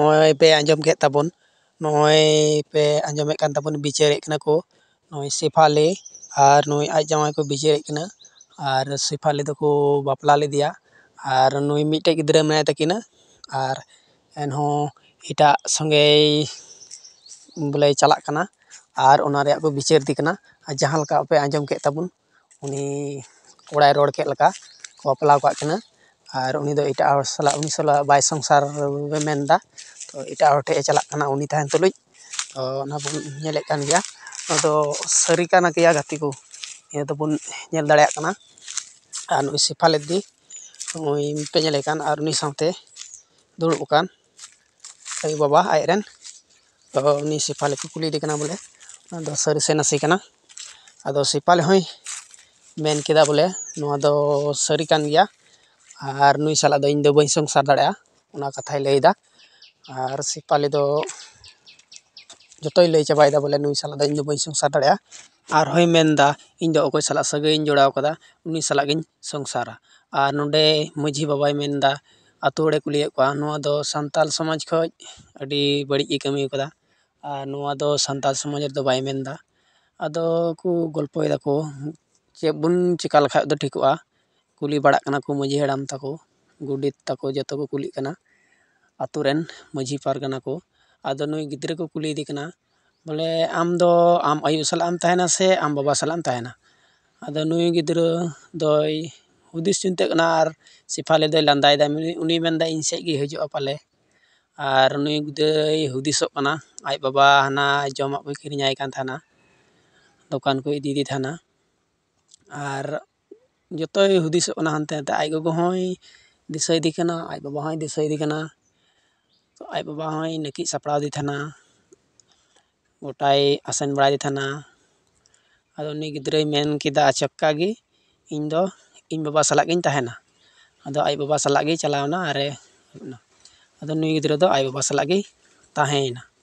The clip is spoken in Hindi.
Noi pe anjom ke tabun, noi pe anjom ke kan tabun bicerek kena ko, noi sepale, ar noi aja mai ko bicerek kena, ar sepale to ko bapla le dia, ar noi mite ke drama ya kena ar enho ita songei mulai calak kena, ar onare aku bicere kena aja hal ka pe anjom ke tabun, uni kurai rod ke laka, ko bapla ka kena. ᱟᱨ ᱩᱱᱤ ᱫᱚ ᱮᱴᱟᱜ ᱦᱚᱲ ᱥᱟᱞᱟᱜ ᱩᱱᱤ ᱥᱟᱞᱟᱜ ᱵᱟᱭ ᱥᱚᱝᱥᱟᱨ ᱢᱮᱱᱫᱟ ᱛᱚ ᱮᱴᱟᱜ ᱦᱚᱲ ᱴᱷᱮᱡ ᱮ ᱪᱟᱞᱟᱜ ᱠᱟᱱᱟ ᱩᱱᱤ ᱛᱟᱦᱮᱱ ᱛᱩᱞᱩᱡ ᱛᱚ ᱚᱱᱟ ᱵᱚᱱ ᱧᱮᱞᱮᱫ ᱠᱟᱱ ᱜᱮᱭᱟ ᱱᱚᱣᱟ ᱫᱚ ᱥᱟᱹᱨᱤ ᱠᱟᱱᱟ ᱠᱤ ᱭᱟ ᱜᱟᱛᱮ ᱠᱚ ᱱᱤᱭᱟᱹ ᱫᱚᱵᱚᱱ ᱧᱮᱞ ᱫᱟᱲᱮᱭᱟᱜ ᱠᱟᱱᱟ ᱟᱨ ᱱᱩᱭ ᱥᱮᱯᱷᱟᱞᱤᱫᱫᱤ ᱱᱩᱭ ᱯᱮ ᱧᱮᱞᱮ ᱠᱟᱱ ᱟᱨ ᱩᱱᱤ ᱥᱟᱶᱛᱮ ᱫᱩᱲᱩᱵ ᱟᱠᱟᱱ ᱟᱭᱳ ᱵᱟᱵᱟ ᱟᱡᱨᱮᱱ ᱛᱚ ᱩᱱᱤ ᱥᱮᱯᱷᱟᱞᱤ ᱠᱚ ᱠᱩᱞᱤᱭᱮᱫᱮ ᱠᱟᱱᱟ ᱵᱚᱞᱮ ᱱᱚᱣᱟ ᱫᱚ ᱥᱟᱹᱨᱤ ᱥᱮ ᱱᱟᱥᱮ ᱠᱟᱱᱟ ᱟᱫᱚ ᱥᱮᱯᱷᱟᱞᱤ ᱦᱚᱸᱭ ᱢᱮᱱ ᱠᱮᱫᱟ ᱵᱚᱞᱮ ᱱᱚᱣᱟ ᱫᱚ ᱥᱟᱹᱨᱤ ᱠᱟᱱ ᱜᱮᱭᱟ ᱟᱨ ᱱᱩᱭ ᱥᱟᱞᱟᱜ ᱫᱚ ᱤᱧᱫᱚ ᱵᱟᱹᱧ ᱥᱚᱝᱥᱟᱨ ᱫᱟᱲᱮᱭᱟᱜᱼᱟ ᱚᱱᱟ ᱠᱟᱛᱷᱟᱭ ᱞᱟᱹᱭᱫᱟ ᱟᱨ ᱥᱮᱯᱟᱞᱤ ᱫᱚ ᱡᱚᱛᱚᱭ ᱞᱟᱹᱭ ᱪᱟᱵᱟᱭᱮᱫᱟ ᱵᱚᱞᱮ ᱱᱩᱭ ᱥᱟᱞᱟᱜ ᱫᱚ ᱤᱧᱫᱚ ᱵᱟᱹᱧ ᱥᱚᱝᱥᱟᱨ ᱫᱟᱲᱮᱭᱟᱜᱼᱟ ᱟᱨᱦᱚᱸᱭ ᱢᱮᱱᱫᱟ ᱤᱧᱫᱚ ᱚᱠᱚᱭ ᱥᱟᱞᱟᱜ ᱥᱟᱹᱜᱟᱹᱭᱤᱧ ᱡᱚᱲᱟᱣ ᱠᱟᱫᱟ ᱩᱱᱤ ᱥᱟᱞᱟᱜ ᱜᱤᱧ ᱥᱚᱝᱥᱟᱨᱟ ᱟᱨ ᱱᱚᱰᱮ ᱢᱟᱺᱡᱷᱤ ᱵᱟᱵᱟᱭ ᱢᱮᱱᱫᱟ ᱟᱛᱳ ᱦᱚᱲᱮ ᱠᱩᱞᱤᱭᱮᱫ ᱠᱚᱣᱟ ᱱᱚᱣᱟ ᱫᱚ ᱥᱟᱱᱛᱟᱞ ᱥᱚᱢᱟᱡᱽ ᱠᱷᱚᱡ ᱟᱹᱰᱤ ᱵᱟᱹᱲᱤᱡ ᱮ ᱠᱟᱹᱢᱤ ᱠᱟᱫᱟ ᱟᱨ ᱱᱚᱣᱟ ᱫᱚ ᱥᱟᱱᱛᱟᱞ ᱥᱚᱢᱟᱡᱽ ᱨᱮᱫᱚ ᱵᱟᱭ ᱢᱮᱱᱫᱟ ᱟᱫᱚ ᱠᱚ ᱜᱚᱞᱯᱚᱭ ᱫᱟᱠᱚ ᱪᱮᱫ ᱵᱚᱱ ᱪᱤᱠᱟ ᱞᱮᱠᱷᱟᱡ ᱫᱚ ᱴᱷᱤᱠᱚᱜᱼᱟ कुली बड़ा को मजी हड़म तक गुडित तको जो को कुली अतुरन मजी पारगना को अद नई गिद्रे को कुली बोले आम दो आम आयु सलाम से आम बाबा सलाम तहना अद नई गिद्रय हदीस चिंतना सिफाले लादाय उन्हीं इन सी हजा पाले और नई गई हदीसों आज बाबा हाँ जमा को क्रिंजाई थाना को इदी थाना और जो हूदस आई गगो दिसाइदी आज बाबा हाँ दिसाइदी आज बाबा हाँ नक थे गोटाई आसन बड़ा थे अब मन के चक्का इन दो इन बाबा साल गेन अब आज बाबा साल गलावना अरे अब नु आई बाबा साल